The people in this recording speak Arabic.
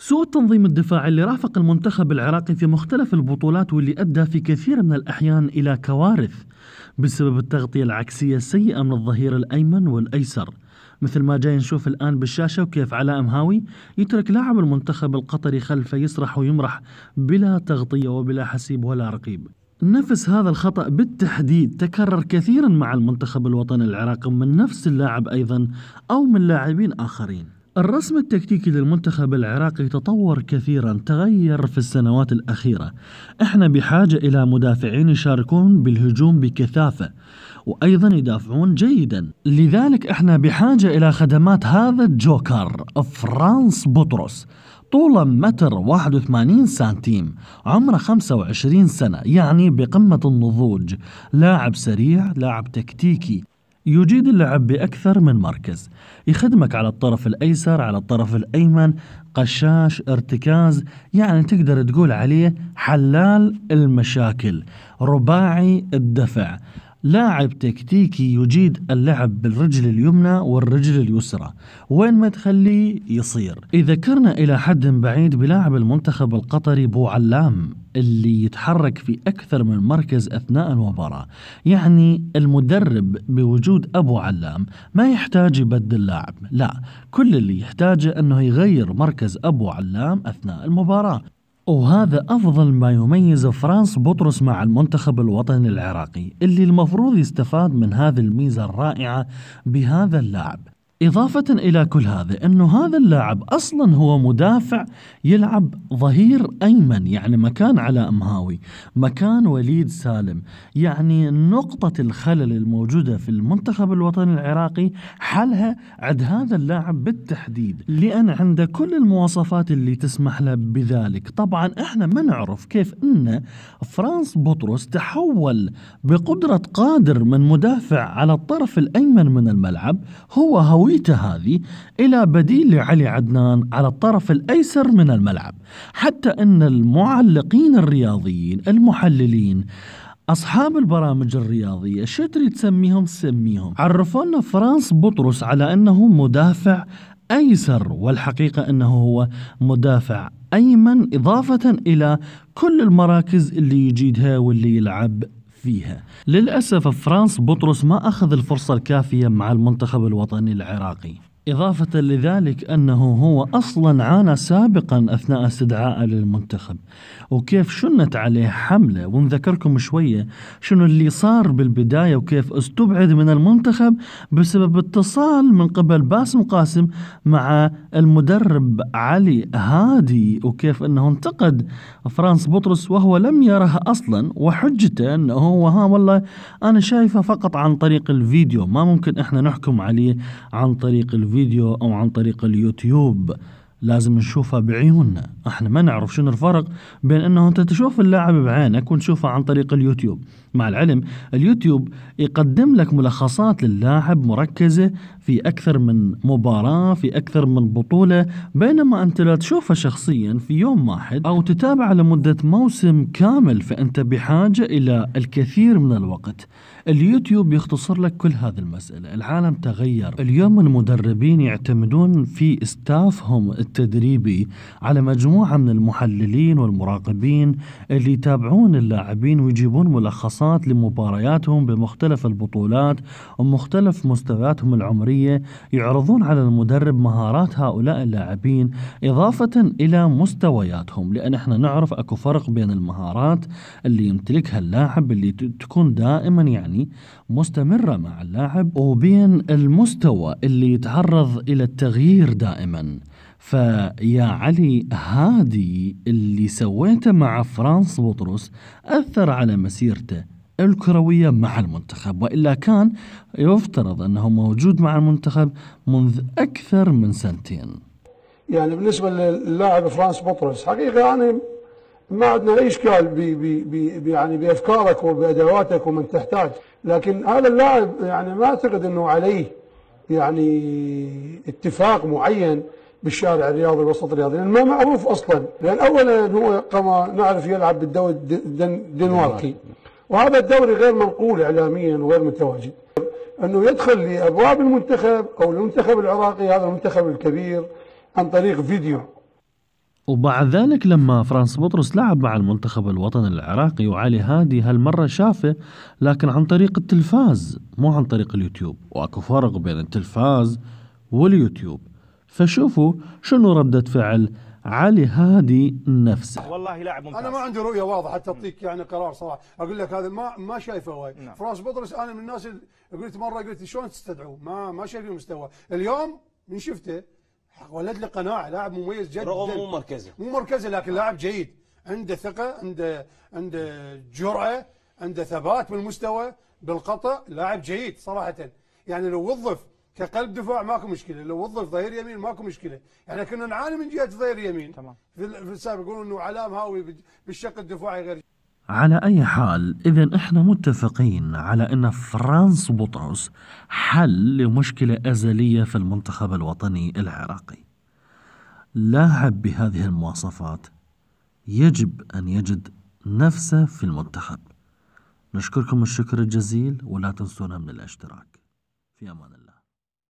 سوء التنظيم الدفاعي اللي رافق المنتخب العراقي في مختلف البطولات واللي أدى في كثير من الأحيان إلى كوارث بسبب التغطية العكسية السيئة من الظهير الأيمن والأيسر مثل ما جاي نشوف الآن بالشاشة وكيف علاء مهاوي يترك لاعب المنتخب القطري خلفه يسرح ويمرح بلا تغطية وبلا حسيب ولا رقيب نفس هذا الخطأ بالتحديد تكرر كثيرا مع المنتخب الوطني العراقي من نفس اللاعب أيضا أو من لاعبين آخرين الرسم التكتيكي للمنتخب العراقي تطور كثيرا تغير في السنوات الأخيرة احنا بحاجة إلى مدافعين يشاركون بالهجوم بكثافة وأيضا يدافعون جيدا لذلك احنا بحاجة إلى خدمات هذا الجوكر فرانس بطرس طوله متر 81 سنتيم عمره 25 سنة يعني بقمة النضوج لاعب سريع لاعب تكتيكي يجيد اللعب بأكثر من مركز يخدمك على الطرف الأيسر على الطرف الأيمن قشاش ارتكاز يعني تقدر تقول عليه حلال المشاكل رباعي الدفع لاعب تكتيكي يجيد اللعب بالرجل اليمنى والرجل اليسرى وين ما تخليه يصير إذا كرنا إلى حد بعيد بلاعب المنتخب القطري بو علام اللي يتحرك في أكثر من مركز أثناء المباراة يعني المدرب بوجود أبو علام ما يحتاج يبدل لاعب لا كل اللي يحتاجه أنه يغير مركز أبو علام أثناء المباراة وهذا أفضل ما يميز فرانس بطرس مع المنتخب الوطني العراقي اللي المفروض يستفاد من هذه الميزة الرائعة بهذا اللاعب إضافة إلى كل هذا أنه هذا اللاعب أصلا هو مدافع يلعب ظهير أيمن يعني مكان علاء مهاوي مكان وليد سالم يعني نقطة الخلل الموجودة في المنتخب الوطني العراقي حلها عند هذا اللاعب بالتحديد لأن عنده كل المواصفات اللي تسمح له بذلك طبعا إحنا ما نعرف كيف أن فرانس بطرس تحول بقدرة قادر من مدافع على الطرف الأيمن من الملعب هو هوي تفويته هذه إلى بديل لعلي عدنان على الطرف الأيسر من الملعب حتى أن المعلقين الرياضيين المحللين أصحاب البرامج الرياضية شو تريد تسميهم سميهم عرفونا فرانس بطرس على أنه مدافع أيسر والحقيقة أنه هو مدافع أيمن إضافة إلى كل المراكز اللي يجيدها واللي يلعب فيها للأسف فرانس بطرس ما أخذ الفرصة الكافية مع المنتخب الوطني العراقي إضافة لذلك أنه هو أصلا عانى سابقا أثناء استدعائه للمنتخب وكيف شنت عليه حملة ونذكركم شوية شنو اللي صار بالبداية وكيف استبعد من المنتخب بسبب اتصال من قبل باسم قاسم مع المدرب علي هادي وكيف أنه انتقد فرانس بطرس وهو لم يره أصلا وحجته أنه هو ها والله أنا شايفه فقط عن طريق الفيديو ما ممكن إحنا نحكم عليه عن طريق الفيديو فيديو او عن طريق اليوتيوب لازم نشوفها بعيوننا احنا ما نعرف شنو الفرق بين انه انت تشوف اللاعب بعينك وتشوفه عن طريق اليوتيوب مع العلم اليوتيوب يقدم لك ملخصات للاعب مركزة في أكثر من مباراة في أكثر من بطولة بينما أنت لا تشوفه شخصيا في يوم واحد أو تتابع لمدة موسم كامل فأنت بحاجة إلى الكثير من الوقت اليوتيوب يختصر لك كل هذه المسألة العالم تغير اليوم المدربين يعتمدون في استافهم التدريبي على مجموعة من المحللين والمراقبين اللي يتابعون اللاعبين ويجيبون ملخصات لمبارياتهم بمختلف البطولات ومختلف مستوياتهم العمرية يعرضون على المدرب مهارات هؤلاء اللاعبين إضافة إلى مستوياتهم لأن احنا نعرف أكو فرق بين المهارات اللي يمتلكها اللاعب اللي تكون دائما يعني الثاني مستمرة مع اللاعب وبين المستوى اللي يتعرض إلى التغيير دائما فيا علي هادي اللي سويته مع فرانس بطرس أثر على مسيرته الكروية مع المنتخب وإلا كان يفترض أنه موجود مع المنتخب منذ أكثر من سنتين يعني بالنسبة للاعب فرانس بطرس حقيقة يعني ما عندنا أي إشكال بي بي بي يعني بأفكارك وبأدواتك ومن تحتاج لكن هذا اللاعب يعني ما أعتقد أنه عليه يعني اتفاق معين بالشارع الرياضي والوسط الرياضي لأن ما معروف أصلا لأن أولا هو كما نعرف يلعب بالدوري الدنماركي وهذا الدوري غير منقول إعلاميا وغير متواجد أنه يدخل لأبواب المنتخب أو المنتخب العراقي هذا المنتخب الكبير عن طريق فيديو وبعد ذلك لما فرانس بطرس لعب مع المنتخب الوطني العراقي وعلي هادي هالمرة شافه لكن عن طريق التلفاز مو عن طريق اليوتيوب واكو فرق بين التلفاز واليوتيوب فشوفوا شنو ردة فعل علي هادي نفسه والله لاعب ممتاز انا ما عندي رؤيه واضحه حتى اعطيك يعني قرار صراحه اقول لك هذا ما ما شايفه هواي نعم. فرانس بطرس انا من الناس اللي قلت مره قلت شلون تستدعوه ما ما شايفه مستوى اليوم من شفته ولد لي قناعه لاعب مميز جدا رغم مو مركزه مو مركزه لكن لاعب جيد عنده ثقه عنده عنده جرأه عنده ثبات بالمستوى بالقطع لاعب جيد صراحه يعني لو وظف كقلب دفاع ماكو مشكله لو وظف ظهير يمين ماكو مشكله احنا يعني كنا نعاني من جهه ظهير يمين تمام في السابق يقولون انه علام هاوي بالشق الدفاعي غير على أي حال إذا إحنا متفقين على أن فرانس بطرس حل لمشكلة أزلية في المنتخب الوطني العراقي لاعب بهذه المواصفات يجب أن يجد نفسه في المنتخب نشكركم الشكر الجزيل ولا تنسونا من الاشتراك في أمان الله